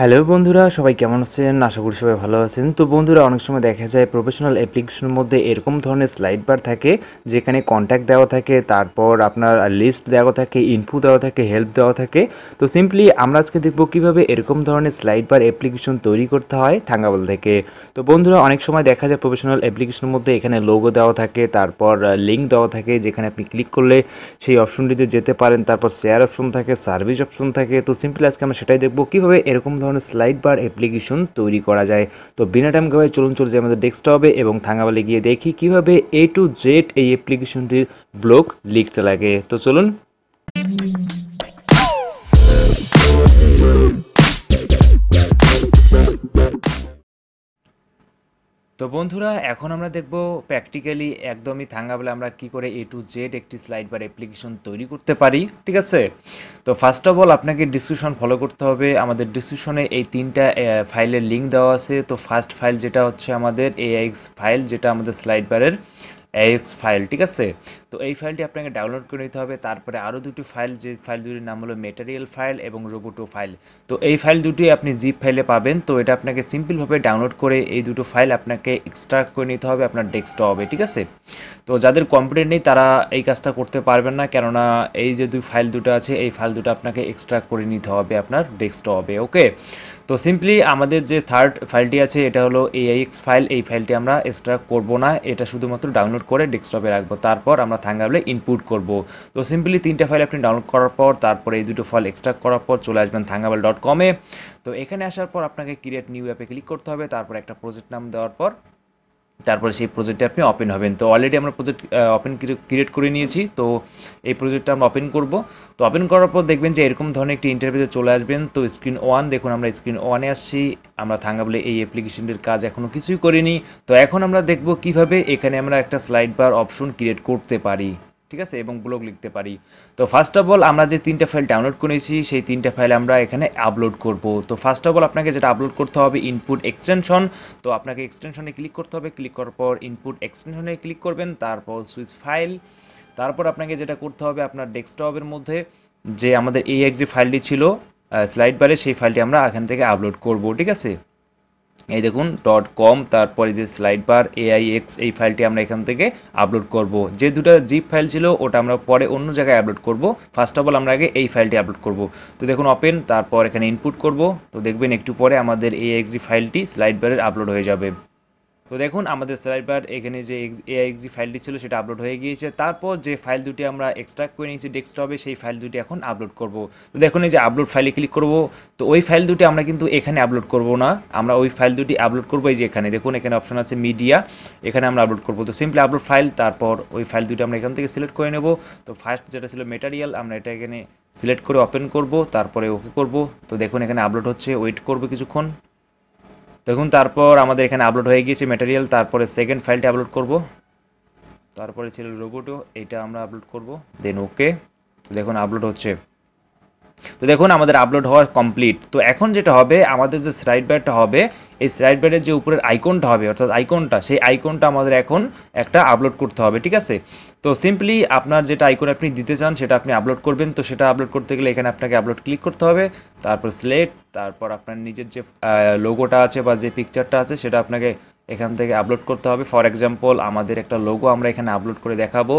hello বন্ধুরা সবাই কেমন আছেন আশা করি সবাই ভালো আছেন তো বন্ধুরা অনেক সময় দেখা যায় প্রফেশনাল অ্যাপ্লিকেশনের মধ্যে এরকম ধরনের স্লাইড বার থাকে যেখানে কন্ট্যাক্ট দেওয়া থাকে তারপর আপনার লিস্ট দেওয়া থাকে ইনফু দেওয়া থাকে হেল্প দেওয়া থাকে তো সিম্পলি আমরা আজকে দেখব কীভাবে এরকম ধরনের স্লাইড বার অ্যাপ্লিকেশন তৈরি করতে হয় থাঙ্গাবল থেকে তো বন্ধুরা অনেক সময় দেখা যায় প্রফেশনাল অ্যাপ্লিকেশনের মধ্যে এখানে লোগো দেওয়া থাকে তারপর লিঙ্ক দেওয়া থাকে যেখানে আপনি ক্লিক করলে সেই অপশনটিতে যেতে পারেন তারপর শেয়ার অপশন থাকে সার্ভিস অপশন থাকে তো সিম্পলি আজকে আমরা সেটাই দেখব কীভাবে এরকম ধরনের স্লাইড বার অ্যাপ্লিকেশন তৈরি করা যায় তো বিনা টাইম গাওয়ায় চলুন চলে যাই আমাদের ডেস্কটপে এবং থাঙ্গাবালে গিয়ে দেখি কিভাবে এ টু জেড এই অ্যাপ্লিকেশনটির ব্লক লিখতে লাগে তো চলুন তো বন্ধুরা এখন আমরা দেখব প্র্যাকটিক্যালি একদমই থাঙ্গাবলে আমরা কি করে এ টু জেড একটি স্লাইড বার অ্যাপ্লিকেশন তৈরি করতে পারি ঠিক আছে তো ফার্স্ট অফ অল আপনাকে ডিসক্রিপশন ফলো করতে হবে আমাদের ডিসক্রিপশনে এই তিনটা ফাইলের লিঙ্ক দেওয়া আছে তো ফার্স্ট ফাইল যেটা হচ্ছে আমাদের এআইএক্স ফাইল যেটা আমাদের স্লাইড বারের এক্স ফাইল ঠিক আছে তো এই ফাইলটি আপনাকে ডাউনলোড করে নিতে হবে তারপরে আরও দুটি ফাইল যে ফাইল দুটির নাম হলো মেটেরিয়াল ফাইল এবং রোবোটো ফাইল তো এই ফাইল দুটি আপনি জিপ ফাইলে পাবেন তো এটা আপনাকে সিম্পলভাবে ডাউনলোড করে এই দুটো ফাইল আপনাকে এক্সট্রাক্ট করে নিতে হবে আপনার ডেস্কটপে ঠিক আছে তো যাদের কম্পিউটার নেই তারা এই কাজটা করতে পারবেন না কেননা এই যে দুই ফাইল দুটো আছে এই ফাইল দুটো আপনাকে এক্সট্রাক্ট করে নিতে হবে আপনার ডেস্কটপে ওকে তো সিম্পলি আমাদের যে থার্ড ফাইলটি আছে এটা হলো এআইএক্স ফাইল এই ফাইলটি আমরা এক্সট্রাক্ট করব না এটা শুধুমাত্র ডাউনলোড করে ডেস্কটপে রাখবো তারপর আমরা থাঙ্গাবলে ইনপুট করব তো সিম্পলি তিনটা ফাইল আপনি ডাউনলোড করার পর তারপরে এই দুটো ফাইল এক্সট্রাক্ট করার পর চলে আসবেন থাঙ্গাবল ডট কমে তো এখানে আসার পর আপনাকে ক্রিয়েট নিউ অ্যাপে ক্লিক করতে হবে তারপর একটা প্রজেক্ট নাম দেওয়ার পর তারপরে সেই প্রজেক্টে আপনি ওপেন হবেন তো অলরেডি আমরা প্রজেক্ট ওপেন ক্রিয়েট করে নিয়েছি তো এই প্রজেক্টটা আমরা ওপেন করব তো ওপেন করার পর দেখবেন যে এরকম ধরনের একটি ইন্টারভিউতে চলে আসবেন তো স্ক্রিন ওয়ান দেখুন আমরা স্ক্রিন ওয়ানে আসছি আমরা থাঙ্গা বলে এই অ্যাপ্লিকেশনটির কাজ এখনও কিছুই করিনি তো এখন আমরা দেখব কিভাবে এখানে আমরা একটা স্লাইড বার অপশন ক্রিয়েট করতে পারি ঠিক আছে এবং ব্লগ লিখতে পারি তো ফার্স্ট অফ অল আমরা যে তিনটা ফাইল ডাউনলোড করেছি সেই তিনটা ফাইল আমরা এখানে আপলোড করব তো ফার্স্ট অফ অল আপনাকে যেটা আপলোড করতে হবে ইনপুট এক্সটেনশন তো আপনাকে এক্সটেনশনে ক্লিক করতে হবে ক্লিক করার পর ইনপুট এক্সটেনশনে ক্লিক করবেন তারপর সুইচ ফাইল তারপর আপনাকে যেটা করতে হবে আপনার ডেস্কটপের মধ্যে যে আমাদের এই এক যে ফাইলটি ছিল স্লাইড বারে সেই ফাইলটি আমরা এখান থেকে আপলোড করব ঠিক আছে এই দেখুন ডট কম তারপরে যে স্লাইড বার এআই এক্স এই ফাইলটি আমরা এখান থেকে আপলোড করব যে দুটো জিপ ফাইল ছিল ওটা আমরা পরে অন্য জায়গায় আপলোড করব ফার্স্ট অফ অল আমরা আগে এই ফাইলটি আপলোড করব তো দেখুন ওপেন তারপর এখানে ইনপুট করব তো দেখবেন একটু পরে আমাদের জি ফাইলটি স্লাইড বারে আপলোড হয়ে যাবে তো দেখুন আমাদের সাইবার এখানে যে এআইএক্সি ফাইলটি ছিল সেটা আপলোড হয়ে গিয়েছে তারপর যে ফাইল দুটি আমরা এক্সট্রাক্ট করে নিয়েছি ডেস্কটপে সেই ফাইল দুটি এখন আপলোড করব তো দেখুন এই যে আপলোড ফাইলে ক্লিক করব তো ওই ফাইল দুটি আমরা কিন্তু এখানে আপলোড করব না আমরা ওই ফাইল দুটি আপলোড করবো এই যে এখানে দেখুন এখানে অপশন আছে মিডিয়া এখানে আমরা আপলোড করব তো সিম্পলি আপলোড ফাইল তারপর ওই ফাইল দুটি আমরা এখান থেকে সিলেক্ট করে নেব তো ফার্স্ট যেটা ছিল মেটারিয়াল আমরা এটা এখানে সিলেক্ট করে ওপেন করব তারপরে ওকে করব তো দেখুন এখানে আপলোড হচ্ছে ওয়েট করব কিছুক্ষণ দেখুন তারপর আমাদের এখানে আপলোড হয়ে গিয়েছে ম্যাটেরিয়াল তারপরে সেকেন্ড ফাইলটা আপলোড করব তারপরে ছিল রোবোটো এটা আমরা আপলোড করব দেন ওকে দেখুন আপলোড হচ্ছে তো দেখুন আমাদের আপলোড হওয়া কমপ্লিট তো এখন যেটা হবে আমাদের যে স্লাইড ব্যাটটা হবে এই স্লাইড ব্যাটের যে উপরের আইকনটা হবে অর্থাৎ আইকনটা সেই আইকনটা আমাদের এখন একটা আপলোড করতে হবে ঠিক আছে তো সিম্পলি আপনার যেটা আইকন আপনি দিতে চান সেটা আপনি আপলোড করবেন তো সেটা আপলোড করতে গেলে এখানে আপনাকে আপলোড ক্লিক করতে হবে তারপর সিলেক্ট তারপর আপনার নিজের যে লোগোটা আছে বা যে পিকচারটা আছে সেটা আপনাকে এখান থেকে আপলোড করতে হবে ফর এক্সাম্পল আমাদের একটা লোগো আমরা এখানে আপলোড করে দেখাবো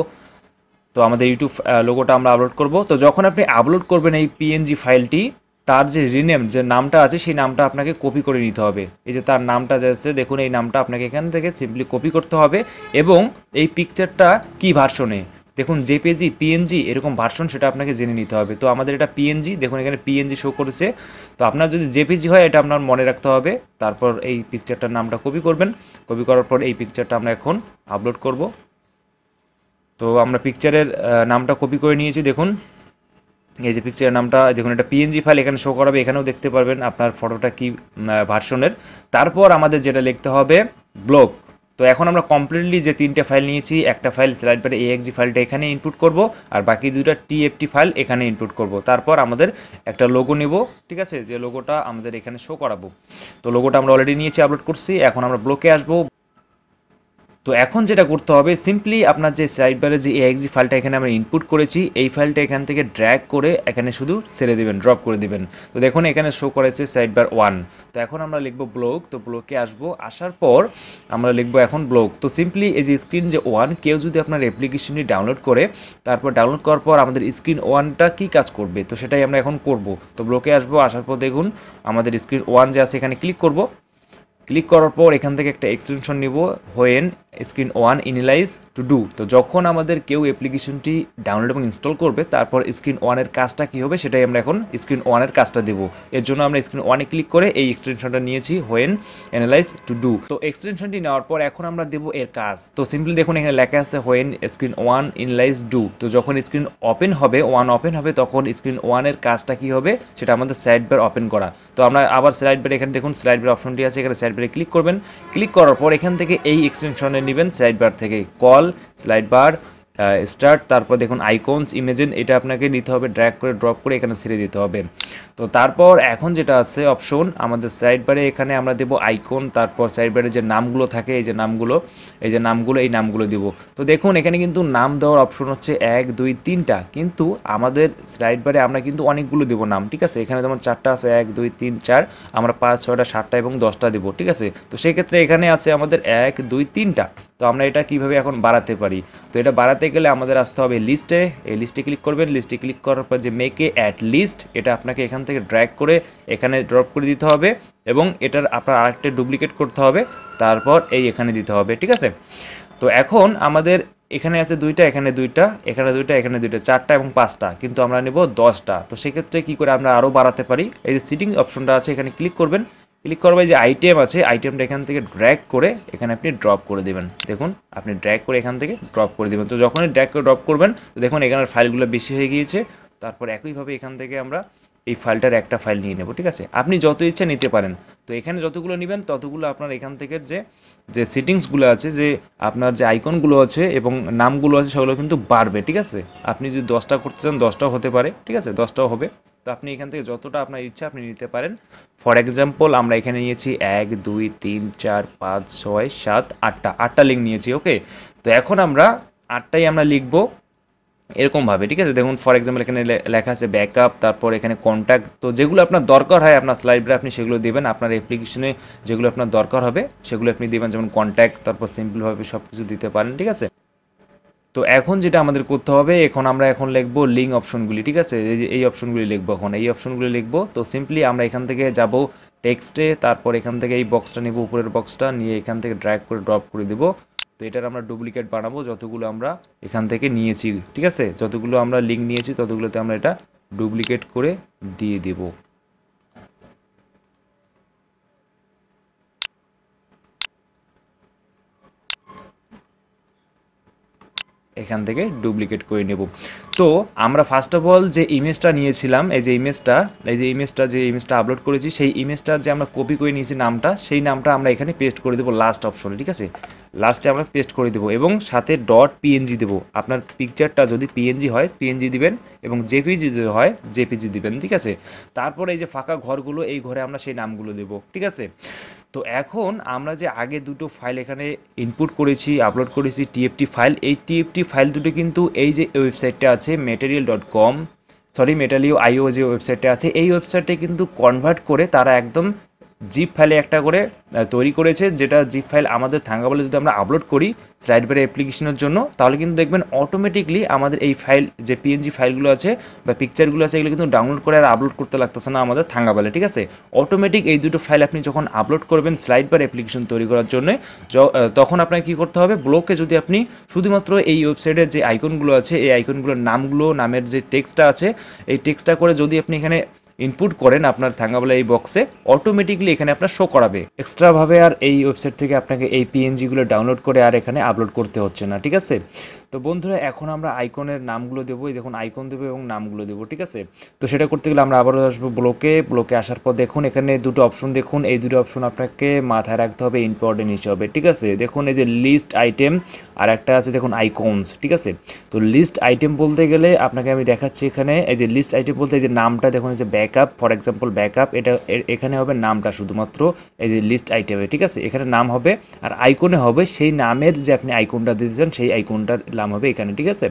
তো আমাদের ইউটিউব লোগোটা আমরা আপলোড করব তো যখন আপনি আপলোড করবেন এই পিএনজি ফাইলটি তার যে রিনেম যে নামটা আছে সেই নামটা আপনাকে কপি করে নিতে হবে এই যে তার নামটা যাচ্ছে দেখুন এই নামটা আপনাকে এখান থেকে সিম্পলি কপি করতে হবে এবং এই পিকচারটা কি ভার্সনে দেখুন জেপিজি পিএনজি এরকম ভার্সন সেটা আপনাকে জেনে নিতে হবে তো আমাদের এটা পিএনজি দেখুন এখানে পিএনজি শো করেছে তো আপনার যদি জেপিজি হয় এটা আপনার মনে রাখতে হবে তারপর এই পিকচারটার নামটা কপি করবেন কপি করার পর এই পিকচারটা আমরা এখন আপলোড করব তো আমরা পিকচারের নামটা কপি করে নিয়েছি দেখুন এই যে পিকচারের নামটা দেখুন এটা পিএনজি ফাইল এখানে শো করাবে এখানেও দেখতে পারবেন আপনার ফটোটা কি ভার্সনের তারপর আমাদের যেটা লিখতে হবে ব্লগ তো এখন আমরা কমপ্লিটলি যে তিনটে ফাইল নিয়েছি একটা ফাইল স্লাইড প্যাডে এএক্সজি ফাইলটা এখানে ইনপুট করব আর বাকি দুটা টিএফটি ফাইল এখানে ইনপুট করব তারপর আমাদের একটা লোগো নেব ঠিক আছে যে লোগোটা আমাদের এখানে শো করাবো তো লোগোটা আমরা অলরেডি নিয়েছি আপলোড করছি এখন আমরা ব্লকে আসবো তো এখন যেটা করতে হবে সিম্পলি আপনার যে সাইডবারে যে এক্সি ফাইলটা এখানে আমরা ইনপুট করেছি এই ফাইলটা এখান থেকে ড্র্যাগ করে এখানে শুধু ছেড়ে দেবেন ড্রপ করে দেবেন তো দেখুন এখানে শো করেছে সাইডবার ওয়ান তো এখন আমরা লিখব ব্লক তো ব্লকে আসব আসার পর আমরা লিখব এখন ব্লক তো সিম্পলি এই যে স্ক্রিন যে ওয়ান কেউ যদি আপনার অ্যাপ্লিকেশনটি ডাউনলোড করে তারপর ডাউনলোড করার পর আমাদের স্ক্রিন ওয়ানটা কী কাজ করবে তো সেটাই আমরা এখন করব তো ব্লকে আসবো আসার পর দেখুন আমাদের স্ক্রিন ওয়ান যে আছে এখানে ক্লিক করব ক্লিক করার পর এখান থেকে একটা এক্সটেনশন নিব when screen one initialize to do তো যখন আমাদের কেউ অ্যাপ্লিকেশনটি ডাউনলোড এবং ইনস্টল করবে তারপর স্ক্রিন ওয়ানের কাজটা কী হবে সেটাই আমরা এখন স্ক্রিন ওয়ানের কাজটা দেব এর জন্য আমরা স্ক্রিন ওয়ানে ক্লিক করে এই এক্সটেনশনটা নিয়েছি হোয়েন অ্যানালাইজ টু ডু তো এক্সটেনশনটি নেওয়ার পর এখন আমরা দেব এর কাজ তো সিম্পলি দেখুন এখানে লেখা আছে when screen one initialize do তো যখন স্ক্রিন ওপেন হবে ওয়ান ওপেন হবে তখন স্ক্রিন ওয়ানের কাজটা কী হবে সেটা আমাদের স্লাইড বার ওপেন করা তো আমরা আবার স্লাইড বার এখানে দেখুন স্লাইড বার অপশনটি আছে এখানে স্লাইড সাইডবারে ক্লিক করবেন ক্লিক করার পর এখান থেকে এই এক্সটেনশনে নেবেন সাইডবার থেকে কল স্লাইড বার স্টার্ট তারপর দেখুন আইকনস ইমেজিন এটা আপনাকে নিতে হবে ড্র্যাক করে ড্রপ করে এখানে ছেড়ে দিতে হবে তো তারপর এখন যেটা আছে অপশন আমাদের সাইড বারে এখানে আমরা দেব আইকন তারপর সাইড বারে যে নামগুলো থাকে এই যে নামগুলো এই যে নামগুলো এই নামগুলো দিব তো দেখুন এখানে কিন্তু নাম দেওয়ার অপশন হচ্ছে এক দুই তিনটা কিন্তু আমাদের স্লাইড বারে আমরা কিন্তু অনেকগুলো দেব নাম ঠিক আছে এখানে যেমন চারটা আছে এক দুই তিন চার আমরা পাঁচ ছয়টা সাতটা এবং দশটা দেব ঠিক আছে তো সেক্ষেত্রে এখানে আছে আমাদের এক দুই তিনটা তো আমরা এটা কিভাবে এখন বাড়াতে পারি তো এটা বাড়াতে গেলে আমাদের আসতে হবে লিস্টে এই লিস্টে ক্লিক করবেন লিস্টে ক্লিক করার পর যে মেকে অ্যাট লিস্ট এটা আপনাকে এখান থেকে ড্র্যাগ করে এখানে ড্রপ করে দিতে হবে এবং এটার আপনার আরেকটা ডুপ্লিকেট করতে হবে তারপর এই এখানে দিতে হবে ঠিক আছে তো এখন আমাদের এখানে আছে দুইটা এখানে দুইটা এখানে দুইটা এখানে দুইটা চারটা এবং পাঁচটা কিন্তু আমরা নেব দশটা তো সেক্ষেত্রে কী করে আমরা আরও বাড়াতে পারি এই যে সিটিং অপশনটা আছে এখানে ক্লিক করবেন ক্লিক করবে যে আইটেম আছে আইটেমটা এখান থেকে ড্র্যাগ করে এখানে আপনি ড্রপ করে দেবেন দেখুন আপনি ড্র্যাগ করে এখান থেকে ড্রপ করে দেবেন তো যখনই ড্র্যাগ করে ড্রপ করবেন তো দেখুন এখানের ফাইলগুলো বেশি হয়ে গিয়েছে তারপর একইভাবে এখান থেকে আমরা এই ফাইলটার একটা ফাইল নিয়ে নেব ঠিক আছে আপনি যত ইচ্ছা নিতে পারেন তো এখানে যতগুলো নেবেন ততগুলো আপনার এখান থেকে যে যে সেটিংসগুলো আছে যে আপনার যে আইকনগুলো আছে এবং নামগুলো আছে সেগুলো কিন্তু বাড়বে ঠিক আছে আপনি যদি দশটা করতে চান দশটাও হতে পারে ঠিক আছে দশটাও হবে তো আপনি এখান থেকে যতটা আপনার ইচ্ছা আপনি নিতে পারেন ফর এক্সাম্পল আমরা এখানে নিয়েছি এক দুই তিন চার পাঁচ ছয় সাত আটটা আটটা লিঙ্ক নিয়েছি ওকে তো এখন আমরা আটটাই আমরা লিখবো এরকমভাবে ঠিক আছে দেখুন ফর এক্সাম্পল এখানে লেখা আছে ব্যাকআপ তারপর এখানে কন্ট্যাক্ট তো যেগুলো আপনার দরকার হয় আপনার স্লাইডে আপনি সেগুলো দেবেন আপনার অ্যাপ্লিকেশনে যেগুলো আপনার দরকার হবে সেগুলো আপনি দেবেন যেমন কন্ট্যাক্ট তারপর সিম্পলভাবে সব কিছু দিতে পারেন ঠিক আছে তো এখন যেটা আমাদের করতে হবে এখন আমরা এখন লিখবো লিঙ্ক অপশনগুলি ঠিক আছে এই যে এই অপশনগুলি লিখবো এখন এই অপশনগুলি লিখবো তো সিম্পলি আমরা এখান থেকে যাব টেক্সটে তারপর এখান থেকে এই বক্সটা নিব উপরের বক্সটা নিয়ে এখান থেকে ড্র্যাগ করে ড্রপ করে দেবো তো এটার আমরা ডুপ্লিকেট বানাবো যতগুলো আমরা এখান থেকে নিয়েছি ঠিক আছে যতগুলো আমরা লিঙ্ক নিয়েছি ততগুলোতে আমরা এটা ডুপ্লিকেট করে দিয়ে দেব এখান থেকে ডুপ্লিকেট করে নেব তো আমরা ফার্স্ট অফ অল যে ইমেজটা নিয়েছিলাম এই যে ইমেজটা এই যে ইমেজটা যে ইমেজটা আপলোড করেছি সেই ইমেজটার যে আমরা কপি করে নিয়েছি নামটা সেই নামটা আমরা এখানে পেস্ট করে দেবো লাস্ট অপশন ঠিক আছে লাস্টে আমরা পেস্ট করে দেবো এবং সাথে ডট পিএনজি দেবো আপনার পিকচারটা যদি পিএনজি হয় পিএনজি দিবেন এবং জেপিজি যদি হয় জেপিজি দিবেন ঠিক আছে তারপরে এই যে ফাঁকা ঘরগুলো এই ঘরে আমরা সেই নামগুলো দেবো ঠিক আছে তো এখন আমরা যে আগে দুটো ফাইল এখানে ইনপুট করেছি আপলোড করেছি টিএফটি ফাইল এই টিএফটি ফাইল দুটো কিন্তু এই যে ওয়েবসাইটটা আছে মেটেরিয়াল ডট কম সরি মেটালিও আইও যে ওয়েবসাইটটা আছে এই ওয়েবসাইটে কিন্তু কনভার্ট করে তারা একদম জিপ ফাইলে একটা করে তৈরি করেছে যেটা জিপ ফাইল আমাদের থাঙ্গা বলে যদি আমরা আপলোড করি স্লাইড অ্যাপ্লিকেশনের জন্য তাহলে কিন্তু দেখবেন অটোমেটিকলি আমাদের এই ফাইল যে পিএনজি ফাইলগুলো আছে বা পিকচারগুলো আছে এগুলো কিন্তু ডাউনলোড করে আর আপলোড করতে লাগতেছে না আমাদের থাঙ্গাবালে ঠিক আছে অটোমেটিক এই দুটো ফাইল আপনি যখন আপলোড করবেন স্লাইড অ্যাপ্লিকেশন তৈরি করার জন্য তখন আপনাকে কী করতে হবে ব্লকে যদি আপনি শুধুমাত্র এই ওয়েবসাইটের যে আইকনগুলো আছে এই আইকনগুলোর নামগুলো নামের যে টেক্সটটা আছে এই টেক্সটটা করে যদি আপনি এখানে ইনপুট করেন আপনার থাঙ্গাবলা এই বক্সে অটোমেটিকলি এখানে আপনার শো করাবে এক্সট্রাভাবে আর এই ওয়েবসাইট থেকে আপনাকে এই পিএনজিগুলো ডাউনলোড করে আর এখানে আপলোড করতে হচ্ছে না ঠিক আছে তো বন্ধুরা এখন আমরা আইকনের নামগুলো দেবো দেখুন আইকন দেবো এবং নামগুলো দেবো ঠিক আছে তো সেটা করতে গেলে আমরা আবারও আসবো ব্লকে ব্লকে আসার পর দেখুন এখানে দুটো অপশন দেখুন এই দুটো অপশন আপনাকে মাথায় রাখতে হবে ইম্পর্টেন্ট হিসাবে ঠিক আছে দেখুন এই যে লিস্ট আইটেম আর একটা আছে দেখুন আইকনস ঠিক আছে তো লিস্ট আইটেম বলতে গেলে আপনাকে আমি দেখাচ্ছি এখানে এই যে লিস্ট আইটেম বলতে এই যে নামটা দেখুন এই যে ব্যাকআপ ফর এক্সাম্পল আপ এটা এখানে হবে নামটা শুধুমাত্র এই যে লিস্ট আইটেমে ঠিক আছে এখানে নাম হবে আর আইকনে হবে সেই নামের যে আপনি আইকনটা দিয়েছেন সেই আইকনটার নাম হবে এখানে ঠিক আছে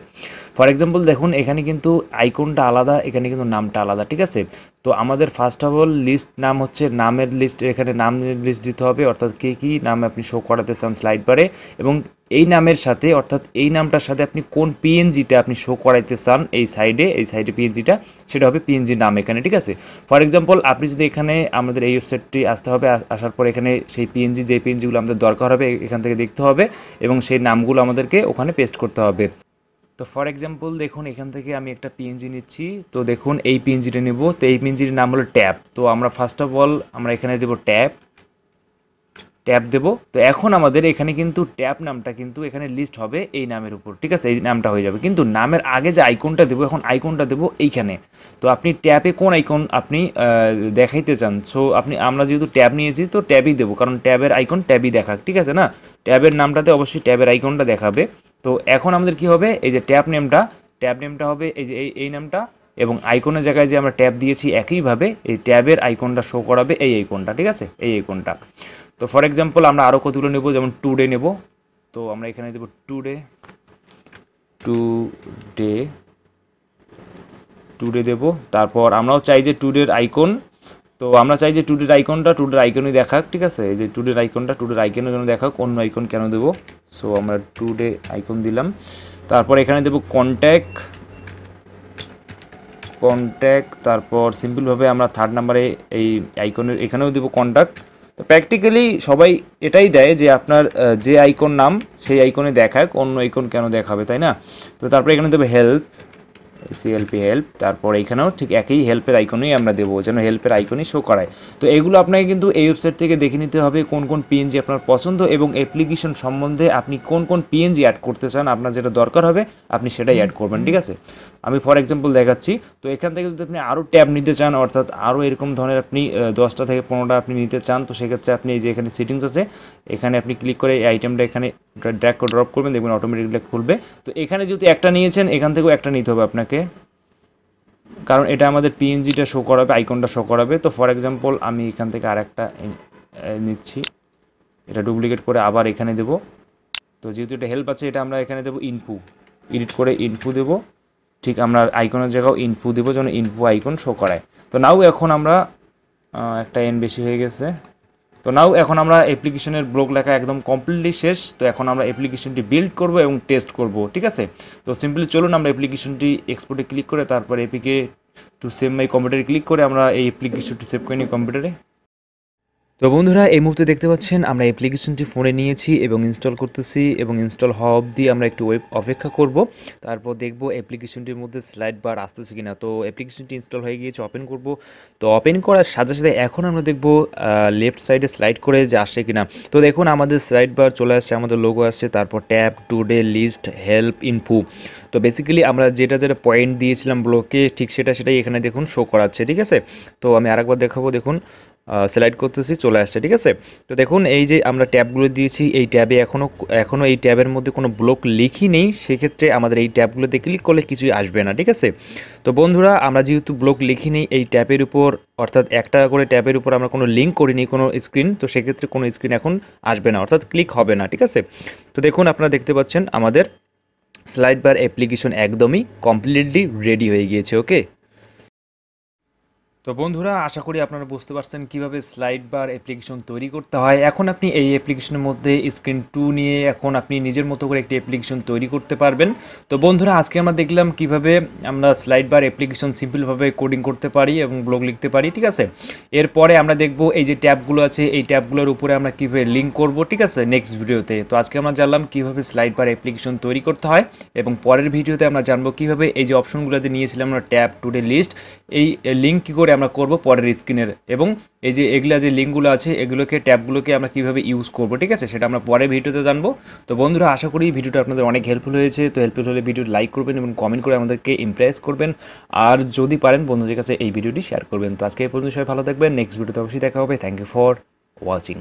ফর এক্সাম্পল দেখুন এখানে কিন্তু আইকনটা আলাদা এখানে কিন্তু নামটা আলাদা ঠিক আছে তো আমাদের ফার্স্ট অফ অল লিস্ট নাম হচ্ছে নামের লিস্ট এখানে নাম লিস্ট দিতে হবে অর্থাৎ কে কী নাম আপনি শো করাতে চান স্লাইড বারে এবং এই নামের সাথে অর্থাৎ এই নামটার সাথে আপনি কোন পিএনজিটা আপনি শো করাইতে চান এই সাইডে এই সাইডে পিএনজিটা সেটা হবে পিএনজির নাম এখানে ঠিক আছে ফর এক্সাম্পল আপনি যদি এখানে আমাদের এই ওয়েবসাইটটি আসতে হবে আসার পর এখানে সেই পিএনজি যে পিএনজিগুলো আমাদের দরকার হবে এখান থেকে দেখতে হবে এবং সেই নামগুলো আমাদেরকে ওখানে পেস্ট করতে হবে তো ফর এক্সাম্পল দেখুন এখান থেকে আমি একটা পিএনজি নিচ্ছি তো দেখুন এই পিএনজিটা নেব তো এই পিএনজির নাম হলো ট্যাব তো আমরা ফার্স্ট অফ অল আমরা এখানে দেবো ট্যাপ ট্যাপ দেব তো এখন আমাদের এখানে কিন্তু ট্যাপ নামটা কিন্তু এখানে লিস্ট হবে এই নামের উপর ঠিক আছে এই নামটা হয়ে যাবে কিন্তু নামের আগে যে আইকনটা দেবো এখন আইকনটা দেবো এইখানে তো আপনি ট্যাপে কোন আইকন আপনি দেখাইতে চান সো আপনি আমরা যেহেতু ট্যাব নিয়েছি তো ট্যাবই দেবো কারণ ট্যাবের আইকন ট্যাবই দেখাক ঠিক আছে না ট্যাবের নামটাতে অবশ্যই ট্যাবের আইকনটা দেখাবে তো এখন আমাদের কি হবে এই যে ট্যাব নেমটা ট্যাব নেমটা হবে এই যে এই নামটা এবং আইকনের জায়গায় যে আমরা ট্যাব দিয়েছি একইভাবে এই ট্যাবের আইকনটা শো করাবে এই আইকনটা ঠিক আছে এই আইকনটা তো ফর এক্সাম্পল আমরা আরও কতগুলো নেব যেমন টু ডে নেব তো আমরা এখানে দেবো today today today দেবো তারপর আমরাও চাই যে টু ডের আইকন তো আমরা চাই যে টু ডের আইকনটা টু ডের আইকনই দেখাক ঠিক আছে এই যে টু ডের আইকনটা টু ডের আইকনের জন্য দেখাক অন্য আইকন কেন দেবো সো আমরা টু ডে আইকন দিলাম তারপর এখানে দেবো কন্ট্যাক্ট কন্ট্যাক্ট তারপর সিম্পলভাবে আমরা থার্ড নাম্বারে এই আইকনের এখানেও দেবো কন্ট্যাক্ট তো প্র্যাকটিক্যালি সবাই এটাই দেয় যে আপনার যে আইকন নাম সেই আইকনে দেখাক অন্য আইকন কেন দেখাবে তাই না তো তারপরে এখানে দেবে হেল্প সিএলপি হেল্প তারপর এইখানেও ঠিক একই হেল্পের আইকনই আমরা দেবো যেন হেল্পের আইকনই শো করায় তো এগুলো আপনাকে কিন্তু এই ওয়েবসাইট থেকে দেখে নিতে হবে কোন কোন পিএনজি আপনার পছন্দ এবং অ্যাপ্লিকেশন সম্বন্ধে আপনি কোন কোন পিএনজি অ্যাড করতে চান আপনার যেটা দরকার হবে আপনি সেটাই অ্যাড করবেন ঠিক আছে আমি ফর এক্সাম্পল দেখাচ্ছি তো এখান থেকে যদি আপনি আরও ট্যাব নিতে চান অর্থাৎ আরও এরকম ধরনের আপনি দশটা থেকে পনেরোটা আপনি নিতে চান তো সেক্ষেত্রে আপনি এই যে এখানে সেটিংস আছে এখানে আপনি ক্লিক করে এই আইটেমটা এখানে ড্র্যাগ করে ড্রপ করবেন দেখবেন অটোমেটিকলি খুলবে তো এখানে যেহেতু একটা নিয়েছেন এখান থেকেও একটা নিতে হবে আপনাকে কারণ এটা আমাদের পিএনজিটা শো করাবে আইকনটা শো করাবে তো ফর এক্সাম্পল আমি এখান থেকে আর একটা নিচ্ছি এটা ডুপ্লিকেট করে আবার এখানে দেব তো যেহেতু এটা হেল্প আছে এটা আমরা এখানে দেবো ইনফু এডিট করে ইনফু দেব ঠিক আমরা আইকনের জায়গাও ইনফু দেবো যেন ইনফু আইকন শো করায় তো নাও এখন আমরা একটা এন বেশি হয়ে গেছে তো নাও এখন আমরা অ্যাপ্লিকেশনের ব্লগ লেখা একদম কমপ্লিটলি শেষ তো এখন আমরা অ্যাপ্লিকেশনটি বিল্ড করব এবং টেস্ট করব ঠিক আছে তো সিম্পলি চলুন আমরা অ্যাপ্লিকেশনটি এক্সপোর্টে ক্লিক করে তারপর এপিকে টু সেভ মাই কম্পিউটারে ক্লিক করে আমরা এই অ্যাপ্লিকেশনটি সেভ করে নিই কম্পিউটারে তো বন্ধুরা এই মুহূর্তে দেখতে পাচ্ছেন আমরা অ্যাপ্লিকেশনটি ফোনে নিয়েছি এবং ইনস্টল করতেছি এবং ইনস্টল হওয়া অবধি আমরা একটু ওয়েব অপেক্ষা করব তারপর দেখব অ্যাপ্লিকেশনটির মধ্যে স্লাইড বার আসতেছে কিনা তো অ্যাপ্লিকেশনটি ইনস্টল হয়ে গিয়েছে ওপেন করব তো ওপেন করার সাথে সাথে এখন আমরা দেখব লেফট সাইডে স্লাইড করে যে আসে কিনা তো দেখুন আমাদের স্লাইড বার চলে আসছে আমাদের লোগো আসছে তারপর to today list help info তো বেসিক্যালি আমরা যেটা যেটা পয়েন্ট দিয়েছিলাম ব্লকে ঠিক সেটা সেটাই এখানে দেখুন শো করাচ্ছে ঠিক আছে তো আমি আরেকবার দেখাবো দেখুন সিলেক্ট করতেছি চলে আসছে ঠিক আছে তো দেখুন এই যে আমরা ট্যাবগুলো দিয়েছি এই ট্যাবে এখনও এখনও এই ট্যাবের মধ্যে কোনো ব্লক লিখি নেই সেক্ষেত্রে আমাদের এই ট্যাবগুলোতে ক্লিক করলে কিছুই আসবে না ঠিক আছে তো বন্ধুরা আমরা যেহেতু ব্লক লিখি নেই এই ট্যাবের উপর অর্থাৎ একটা করে ট্যাবের উপর আমরা কোনো লিঙ্ক করিনি কোনো স্ক্রিন তো সেক্ষেত্রে কোনো স্ক্রিন এখন আসবে না অর্থাৎ ক্লিক হবে না ঠিক আছে তো দেখুন আপনারা দেখতে পাচ্ছেন আমাদের স্লাইড বার অ্যাপ্লিকেশন একদমই কমপ্লিটলি রেডি হয়ে গিয়েছে ওকে তো বন্ধুরা আশা করি আপনারা বুঝতে পারছেন কিভাবে স্লাইড বার অ্যাপ্লিকেশন তৈরি করতে হয় এখন আপনি এই অ্যাপ্লিকেশনের মধ্যে স্ক্রিন টু নিয়ে এখন আপনি নিজের মতো করে একটি অ্যাপ্লিকেশন তৈরি করতে পারবেন তো বন্ধুরা আজকে আমরা দেখলাম কিভাবে আমরা স্লাইড বার অ্যাপ্লিকেশন সিম্পলভাবে কোডিং করতে পারি এবং ব্লগ লিখতে পারি ঠিক আছে এরপরে আমরা দেখব এই যে ট্যাবগুলো আছে এই ট্যাবগুলোর উপরে আমরা কীভাবে লিঙ্ক করব ঠিক আছে নেক্সট ভিডিওতে তো আজকে আমরা জানলাম কিভাবে স্লাইড বার অ্যাপ্লিকেশন তৈরি করতে হয় এবং পরের ভিডিওতে আমরা জানবো কিভাবে এই যে অপশনগুলো যে নিয়েছিলাম আমরা ট্যাব টুডে লিস্ট এই লিঙ্ক কী করে আমরা করব পরের স্ক্রিনের এবং এই যে এগুলা যে লিঙ্কগুলো আছে এগুলোকে ট্যাবগুলোকে আমরা কিভাবে ইউজ করব ঠিক আছে সেটা আমরা পরের ভিডিওতে জানবো তো বন্ধুরা আশা করি ভিডিওটা আপনাদের অনেক হেল্পফুল হয়েছে তো হেল্পফুল হলে ভিডিও লাইক করবেন এবং কমেন্ট করে আমাদেরকে ইমপ্রেস করবেন আর যদি পারেন বন্ধুদের কাছে এই ভিডিওটি শেয়ার করবেন তো আজকে এই পর্যন্ত সবাই ভালো থাকবেন নেক্সট ভিডিওতে অবশ্যই দেখা হবে থ্যাংক ইউ ফর ওয়াচিং